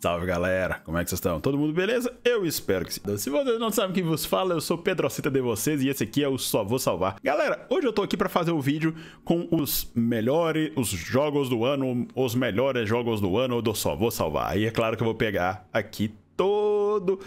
Salve galera, como é que vocês estão? Todo mundo beleza? Eu espero que sim. Então, se vocês não sabem quem vos fala, eu sou Pedrocita de vocês e esse aqui é o Só Vou Salvar. Galera, hoje eu tô aqui para fazer o um vídeo com os melhores, os jogos do ano, os melhores jogos do ano do Só Vou Salvar. E é claro que eu vou pegar aqui todo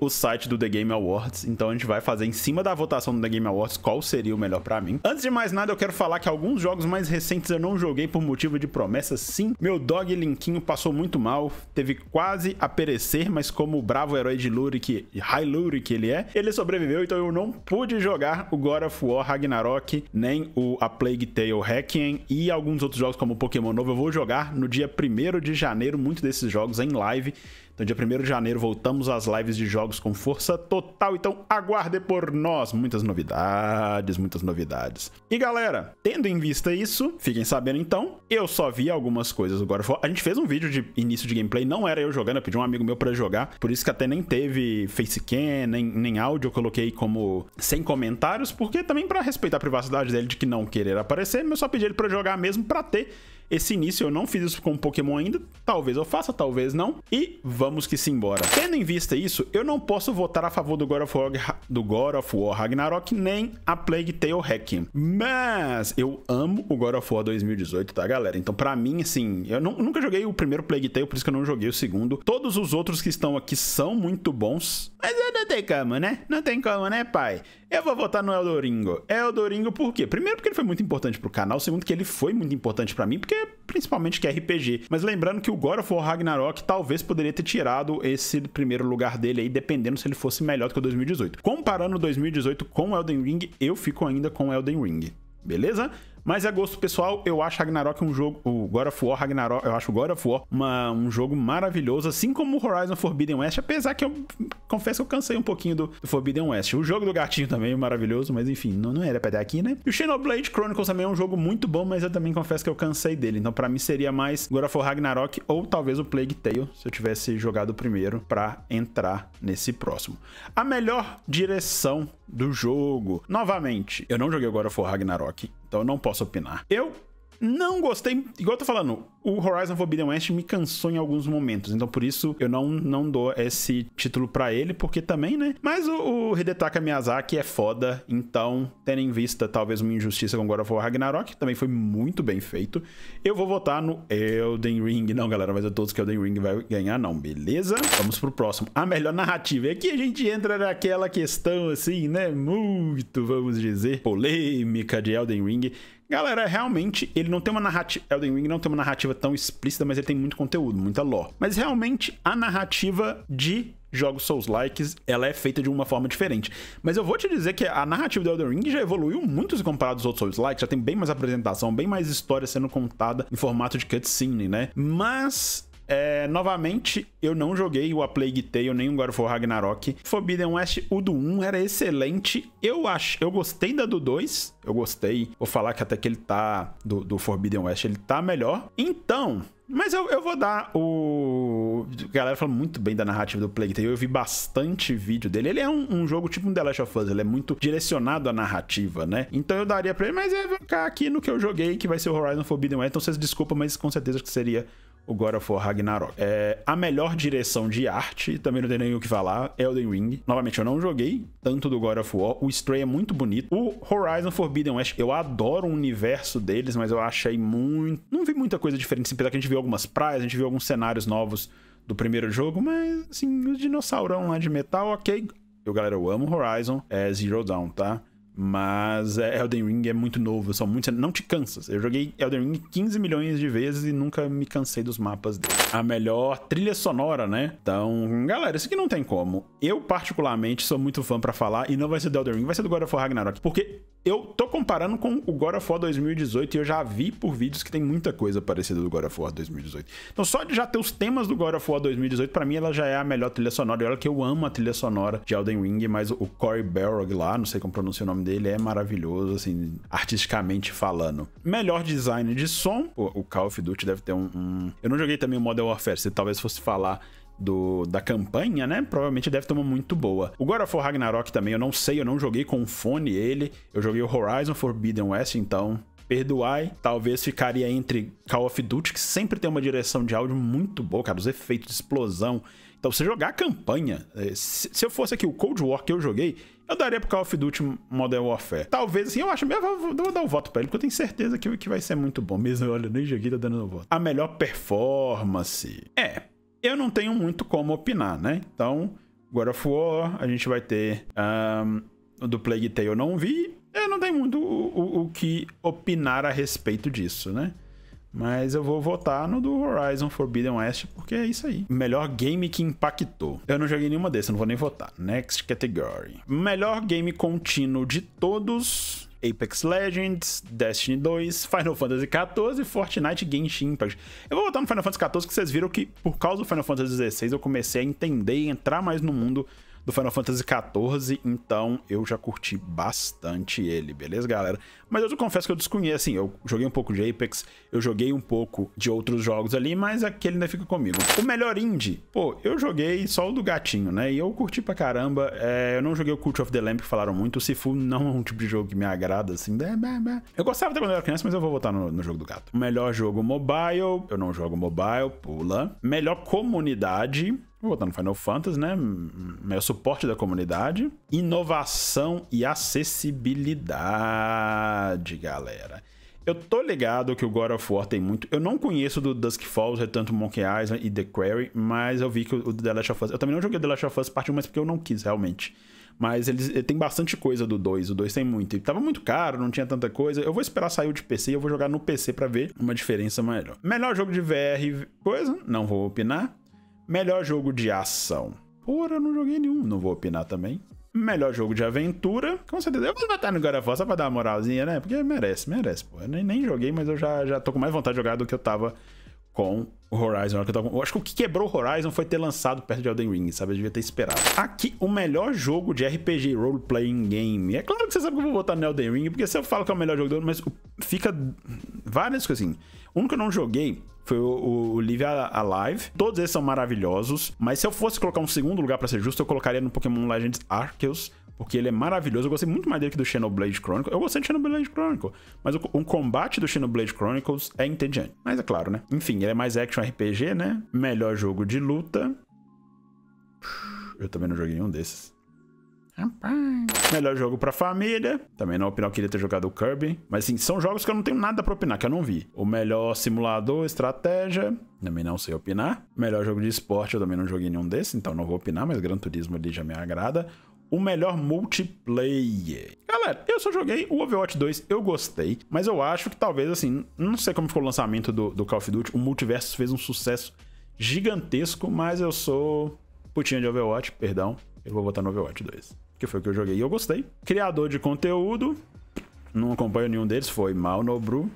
o, site do The Game Awards. Então a gente vai fazer em cima da votação do The Game Awards qual seria o melhor para mim. Antes de mais nada, eu quero falar que alguns jogos mais recentes eu não joguei por motivo de promessas. sim. Meu dog Linkinho passou muito mal, teve quase a perecer, mas como o bravo herói de Lurik, que High Lurik que ele é, ele sobreviveu, então eu não pude jogar o God of War Ragnarok, nem o A Plague Tale Hacking e alguns outros jogos como Pokémon Novo. Eu vou jogar no dia 1 de janeiro, muitos desses jogos em live. Então dia 1 de janeiro voltamos às lives de jogos jogos com força total. Então aguarde por nós muitas novidades, muitas novidades. E galera, tendo em vista isso, fiquem sabendo então, eu só vi algumas coisas do A gente fez um vídeo de início de gameplay, não era eu jogando, eu pedi um amigo meu para jogar, por isso que até nem teve facecam, nem, nem áudio, eu coloquei como sem comentários, porque também para respeitar a privacidade dele de que não querer aparecer, eu só pedi ele para jogar mesmo para ter esse início eu não fiz isso com um Pokémon ainda, talvez eu faça, talvez não. E vamos que simbora. Tendo em vista isso, eu não posso votar a favor do God of War, do God of War Ragnarok nem a Plague Tale Hacking. Mas eu amo o God of War 2018, tá, galera? Então pra mim, assim, eu não, nunca joguei o primeiro Plague Tale, por isso que eu não joguei o segundo. Todos os outros que estão aqui são muito bons. Mas não tem como, né? Não tem como, né, pai? Eu vou votar no Eldoringo. Eldoringo por quê? Primeiro porque ele foi muito importante pro canal, segundo que ele foi muito importante para mim, porque principalmente que é RPG. Mas lembrando que o God of War Ragnarok talvez poderia ter tirado esse primeiro lugar dele aí, dependendo se ele fosse melhor do que o 2018. Comparando o 2018 com o Elden Ring, eu fico ainda com o Elden Ring. Beleza? Mas a é gosto pessoal, eu acho Ragnarok um jogo. O God of War Ragnarok, eu acho God of War uma, um jogo maravilhoso, assim como o Horizon Forbidden West, apesar que eu confesso que eu cansei um pouquinho do, do Forbidden West. O jogo do gatinho também é maravilhoso, mas enfim, não, não era pra ter aqui, né? E o Xenoblade Chronicles também é um jogo muito bom, mas eu também confesso que eu cansei dele. Então, para mim, seria mais God of War Ragnarok ou talvez o Plague Tale, se eu tivesse jogado primeiro para entrar nesse próximo. A melhor direção do jogo. Novamente, eu não joguei God of War Ragnarok, então eu não posso opinar. Eu não gostei, igual eu tô falando, o Horizon Forbidden West me cansou em alguns momentos, então por isso eu não, não dou esse título para ele, porque também, né? Mas o, o Hidetaka Miyazaki é foda, então, tendo em vista talvez uma injustiça com God of War Ragnarok, também foi muito bem feito. Eu vou votar no Elden Ring, não, galera, mas eu todos que Elden Ring vai ganhar, não, beleza? Vamos pro próximo. A melhor narrativa. E aqui a gente entra naquela questão, assim, né? Muito, vamos dizer, polêmica de Elden Ring Galera, realmente, ele não tem uma narrativa. Elden Ring não tem uma narrativa tão explícita, mas ele tem muito conteúdo, muita lore. Mas realmente, a narrativa de jogos Souls-likes, ela é feita de uma forma diferente. Mas eu vou te dizer que a narrativa do Elden Ring já evoluiu muito se comparado aos outros Souls-likes, já tem bem mais apresentação, bem mais história sendo contada em formato de cutscene, né? Mas é, novamente, eu não joguei o A Plague Tale nem o God of War Ragnarok. Forbidden West, o do 1 era excelente. Eu acho, eu gostei da do 2. Eu gostei. Vou falar que até que ele tá do, do Forbidden West, ele tá melhor. Então, mas eu, eu vou dar o. A galera fala muito bem da narrativa do Plague Tale. Eu vi bastante vídeo dele. Ele é um, um, jogo tipo um The Last of Us. Ele é muito direcionado à narrativa, né? Então eu daria pra ele, mas é ficar aqui no que eu joguei, que vai ser o Horizon Forbidden West. Então vocês desculpam, mas com certeza que seria o God of War Ragnarok. É, a melhor direção de arte, também não tem nem o que falar, Elden Ring. Novamente, eu não joguei tanto do God of War. O Stray é muito bonito. O Horizon Forbidden West, eu adoro o universo deles, mas eu achei muito... Não vi muita coisa diferente, assim, apesar que a gente viu algumas praias, a gente viu alguns cenários novos do primeiro jogo, mas, assim, os dinossaurão lá de metal, ok. Eu, galera, eu amo Horizon é Zero Dawn, tá? Mas é, Elden Ring é muito novo, são muitos. Não te cansas. Eu joguei Elden Ring 15 milhões de vezes e nunca me cansei dos mapas dele. A melhor trilha sonora, né? Então, galera, isso aqui não tem como. Eu, particularmente, sou muito fã para falar e não vai ser do Elden Ring, vai ser do God of War Ragnarok. Porque eu tô comparando com o God of War 2018 e eu já vi por vídeos que tem muita coisa parecida do God of War 2018. Então só de já ter os temas do God of War 2018, para mim ela já é a melhor trilha sonora. E olha que eu amo a trilha sonora de Elden Ring, mas o Corey Barrog lá, não sei como pronuncia o nome dele, é maravilhoso, assim, artisticamente falando. Melhor design de som, o Call of Duty deve ter um... um... Eu não joguei também o Modern Warfare, se talvez fosse falar do, da campanha, né? Provavelmente deve ter uma muito boa. O God of War Ragnarok também, eu não sei, eu não joguei com fone ele. Eu joguei o Horizon Forbidden West, então perdoai, talvez ficaria entre Call of Duty, que sempre tem uma direção de áudio muito boa, cara, os efeitos de explosão. Então, você jogar a campanha, é, se eu fosse aqui o Cold War que eu joguei, eu daria pro Call of Duty Modern Warfare. Talvez, assim, eu acho mesmo, eu vou dar o um voto pra ele, porque eu tenho certeza que, que vai ser muito bom. Mesmo, olha, nem joguei, tá dando o um voto. A melhor performance. É, eu não tenho muito como opinar, né? Então, God of War, a gente vai ter um, do Plague Tale eu não vi. Eu não tenho muito o, o, o que opinar a respeito disso, né? Mas eu vou votar no do Horizon Forbidden West, porque é isso aí. Melhor game que impactou. Eu não joguei nenhuma dessas, não vou nem votar. Next category. Melhor game contínuo de todos Apex Legends, Destiny 2, Final Fantasy XIV, Fortnite Genshin Impact. Eu vou voltar no Final Fantasy XIV que vocês viram que por causa do Final Fantasy XVI eu comecei a entender e entrar mais no mundo do Final Fantasy XIV, então eu já curti bastante ele, beleza, galera? Mas eu confesso que eu desconheço, assim, eu joguei um pouco de Apex, eu joguei um pouco de outros jogos ali, mas aquele é ainda fica comigo. O melhor indie, pô, eu joguei só o do gatinho, né? E eu curti pra caramba, é, eu não joguei o Cult of the Lamb, que falaram muito, o Sifu não é um tipo de jogo que me agrada, assim, eu gostava até quando eu era criança, mas eu vou votar no, no jogo do gato. O melhor jogo mobile, eu não jogo mobile, pula. Melhor comunidade, Vou no Final Fantasy, né? Meu hum, é suporte da comunidade, inovação e acessibilidade, galera. Eu tô ligado que o God of War tem muito. Eu não conheço do Dusk Falls, é tanto Monkey Island e The Quarry, mas eu vi que o The Last of Us. Eu também não joguei The Last of Us parte 1, mas porque eu não quis realmente. Mas eles eh, tem bastante coisa do 2. O 2 tem muito. E tava muito caro, não tinha tanta coisa. Eu vou esperar sair o de PC e eu vou jogar no PC para ver uma diferença melhor. Melhor jogo de VR, coisa? Não vou opinar. Melhor jogo de ação. Porra, eu não joguei nenhum, não vou opinar também. Melhor jogo de aventura. Com certeza. Eu vou botar no God só pra dar uma moralzinha, né? Porque merece, merece, pô. Eu nem, nem joguei, mas eu já, já tô com mais vontade de jogar do que eu tava com o Horizon. Eu, eu acho que o que quebrou o Horizon foi ter lançado perto de Elden Ring, sabe? Eu devia ter esperado. Aqui, o melhor jogo de RPG, Role Playing Game. É claro que você sabe que eu vou botar no Elden Ring, porque se eu falo que é o melhor jogo do ano, mas fica várias coisas assim. Um que eu não joguei foi o, o, Live Alive. Todos esses são maravilhosos, mas se eu fosse colocar um segundo lugar para ser justo, eu colocaria no Pokémon Legends Arceus, porque ele é maravilhoso. Eu gostei muito mais dele que do Xenoblade Chronicles. Eu gostei do Xenoblade Chronicles, mas o, o combate do Xenoblade Chronicles é entediante. Mas é claro, né? Enfim, ele é mais action RPG, né? Melhor jogo de luta. Eu também não joguei nenhum desses. Melhor jogo pra família. Também não opinar, eu queria ter jogado o Kirby. Mas assim, são jogos que eu não tenho nada pra opinar, que eu não vi. O melhor simulador, estratégia. Também não sei opinar. Melhor jogo de esporte, eu também não joguei nenhum desses, então não vou opinar, mas Gran Turismo ali já me agrada. O melhor multiplayer. Galera, eu só joguei o Overwatch 2, eu gostei, mas eu acho que talvez, assim, não sei como ficou o lançamento do, do Call of Duty, o Multiverso fez um sucesso gigantesco, mas eu sou putinha de Overwatch, perdão, eu vou votar no Overwatch 2 que foi o que eu joguei e eu gostei. Criador de conteúdo, não acompanho nenhum deles, foi Mal Nobru.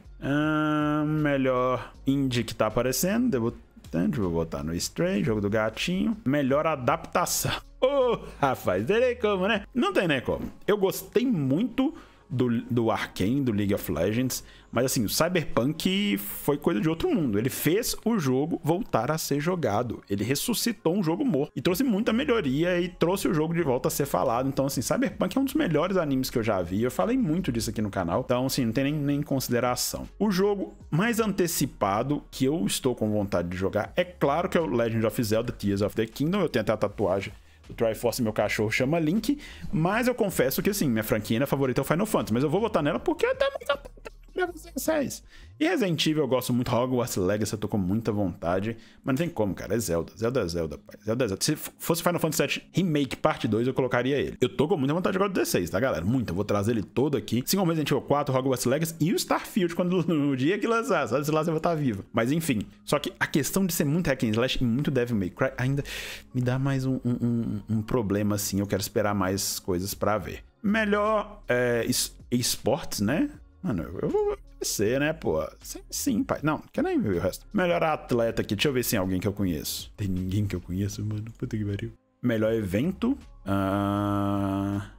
melhor indie que tá aparecendo, debutante, vou né, botar no Stray, jogo do gatinho. Melhor adaptação. Ô, oh, rapaz, não tem como, né? Não tem nem como. Eu gostei muito do, do Arkane, do League of Legends. Mas assim, o Cyberpunk foi coisa de outro mundo. Ele fez o jogo voltar a ser jogado. Ele ressuscitou um jogo morto e trouxe muita melhoria e trouxe o jogo de volta a ser falado. Então, assim, Cyberpunk é um dos melhores animes que eu já vi. Eu falei muito disso aqui no canal. Então, assim, não tem nem, nem consideração. O jogo mais antecipado que eu estou com vontade de jogar é claro que é o Legend of Zelda Tears of the Kingdom. Eu tenho até a tatuagem o Triforce, meu cachorro, chama Link. Mas eu confesso que, assim, minha franquia favorita é o Final Fantasy. Mas eu vou votar nela porque é até mais e Resident Evil, eu gosto muito. Hogwarts Legacy, eu tô com muita vontade. Mas não tem como, cara. É Zelda. Zelda é Zelda, pai. Zelda é Zelda. Se fosse Final Fantasy VII Remake Parte 2, eu colocaria ele. Eu tô com muita vontade de jogar o 16, tá, galera? muito. Eu vou trazer ele todo aqui. Assim como Resident Evil 4, Hogwarts Legacy e o Starfield, quando no dia que lançar. só se lá eu vou estar tá vivo. Mas enfim. Só que a questão de ser muito hack and slash e muito Devil May Cry ainda me dá mais um, um, um, um problema, assim. Eu quero esperar mais coisas para ver. Melhor é, esportes, né? Mano, eu vou ser, né, pô? Sim, sim, pai. Não, quer nem ver o resto. Melhor atleta aqui. Deixa eu ver se tem alguém que eu conheço. Tem ninguém que eu conheço, mano. Puta que pariu. Melhor evento. Ah,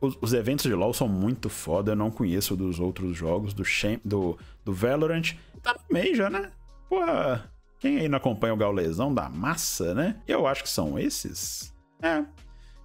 os, os, eventos de LoL são muito foda, eu não conheço dos outros jogos, do, Shem, do, do Valorant. Tá no meio já, né? pô quem aí não acompanha o Gaulesão da massa, né? Eu acho que são esses. É.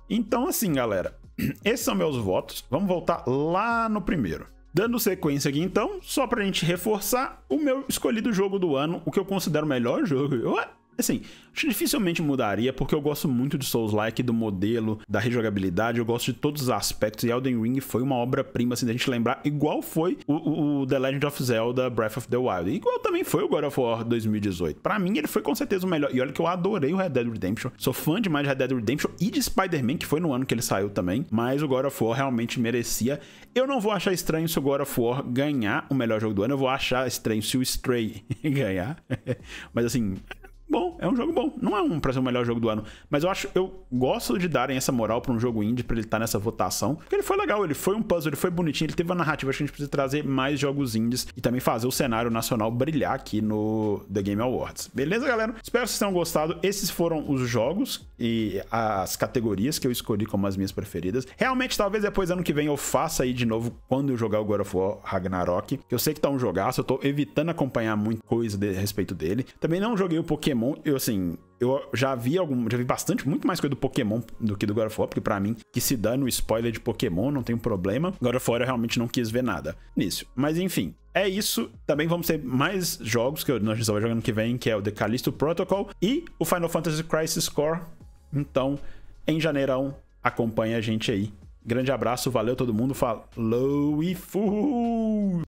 Então, assim, galera, esses são meus votos. Vamos voltar lá no primeiro. Dando sequência aqui então, só pra gente reforçar, o meu escolhido jogo do ano, o que eu considero o melhor jogo. Assim, acho que dificilmente mudaria, porque eu gosto muito de Souls-like, do modelo, da rejogabilidade, eu gosto de todos os aspectos, e Elden Ring foi uma obra-prima, assim, da gente lembrar, igual foi o, o, The Legend of Zelda Breath of the Wild, igual também foi o God of War 2018. Pra mim, ele foi com certeza o melhor, e olha que eu adorei o Red Dead Redemption, sou fã demais de Red Dead Redemption e de Spider-Man, que foi no ano que ele saiu também, mas o God of War realmente merecia. Eu não vou achar estranho se o God of War ganhar o melhor jogo do ano, eu vou achar estranho se o Stray ganhar, mas assim bom, é um jogo bom. Não é um para ser o melhor jogo do ano, mas eu acho eu gosto de darem essa moral para um jogo indie para ele estar tá nessa votação, porque ele foi legal, ele foi um puzzle, ele foi bonitinho, ele teve uma narrativa, acho que a gente precisa trazer mais jogos indies e também fazer o cenário nacional brilhar aqui no The Game Awards. Beleza, galera? Espero que vocês tenham gostado. Esses foram os jogos e as categorias que eu escolhi como as minhas preferidas. Realmente, talvez depois ano que vem eu faça aí de novo quando eu jogar o God of War Ragnarok. Eu sei que tá um jogaço, eu tô evitando acompanhar muita coisa de, a respeito dele. Também não joguei o Pokémon, eu assim, eu já vi algum, já vi bastante, muito mais coisa do Pokémon do que do God of War, porque pra mim, que se dá no spoiler de Pokémon, não tem um problema. God of War eu realmente não quis ver nada nisso. Mas enfim, é isso. Também vamos ter mais jogos que nós estamos jogando que vem, que é o The Callisto Protocol e o Final Fantasy Crisis Core então, em janeirão, acompanha a gente aí. Grande abraço, valeu todo mundo, falou e fui!